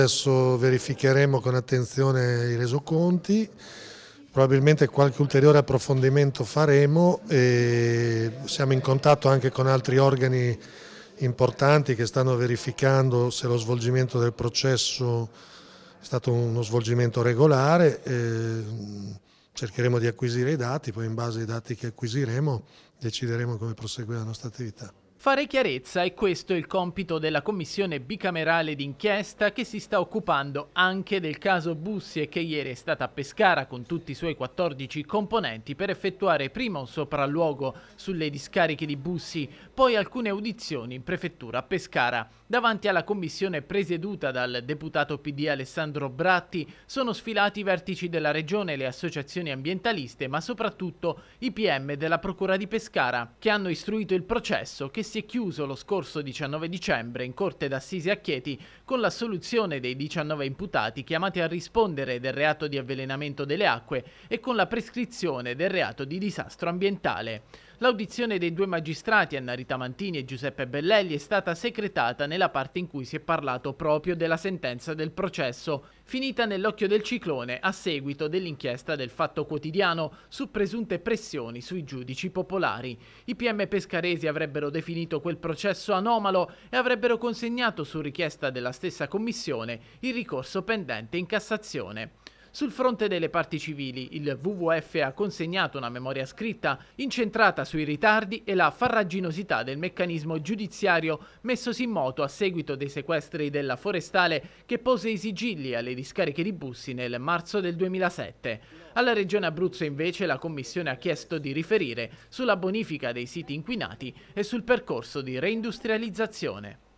adesso verificheremo con attenzione i resoconti, probabilmente qualche ulteriore approfondimento faremo e siamo in contatto anche con altri organi importanti che stanno verificando se lo svolgimento del processo è stato uno svolgimento regolare, mm, cercheremo di acquisire i dati, poi in base ai dati che acquisiremo decideremo come proseguire la nostra attività. Fare chiarezza e questo è il compito della commissione bicamerale d'inchiesta che si sta occupando anche del caso Bussi e che ieri è stata a Pescara con tutti i suoi 14 componenti per effettuare prima un sopralluogo sulle discariche di Bussi, poi alcune audizioni in prefettura a Pescara. Davanti alla commissione presieduta dal deputato PD Alessandro Bratti sono sfilati i vertici della regione, le associazioni ambientaliste ma soprattutto i PM della procura di Pescara che hanno istruito il processo che si si è chiuso lo scorso 19 dicembre in Corte d'Assisi a Chieti con l'assoluzione dei 19 imputati chiamati a rispondere del reato di avvelenamento delle acque e con la prescrizione del reato di disastro ambientale. L'audizione dei due magistrati, Annarita Mantini e Giuseppe Bellelli, è stata secretata nella parte in cui si è parlato proprio della sentenza del processo, finita nell'occhio del ciclone a seguito dell'inchiesta del Fatto Quotidiano su presunte pressioni sui giudici popolari. I PM pescaresi avrebbero definito quel processo anomalo e avrebbero consegnato su richiesta della stessa commissione il ricorso pendente in Cassazione. Sul fronte delle parti civili, il WWF ha consegnato una memoria scritta incentrata sui ritardi e la farraginosità del meccanismo giudiziario messosi in moto a seguito dei sequestri della forestale che pose i sigilli alle discariche di bussi nel marzo del 2007. Alla Regione Abruzzo invece la Commissione ha chiesto di riferire sulla bonifica dei siti inquinati e sul percorso di reindustrializzazione.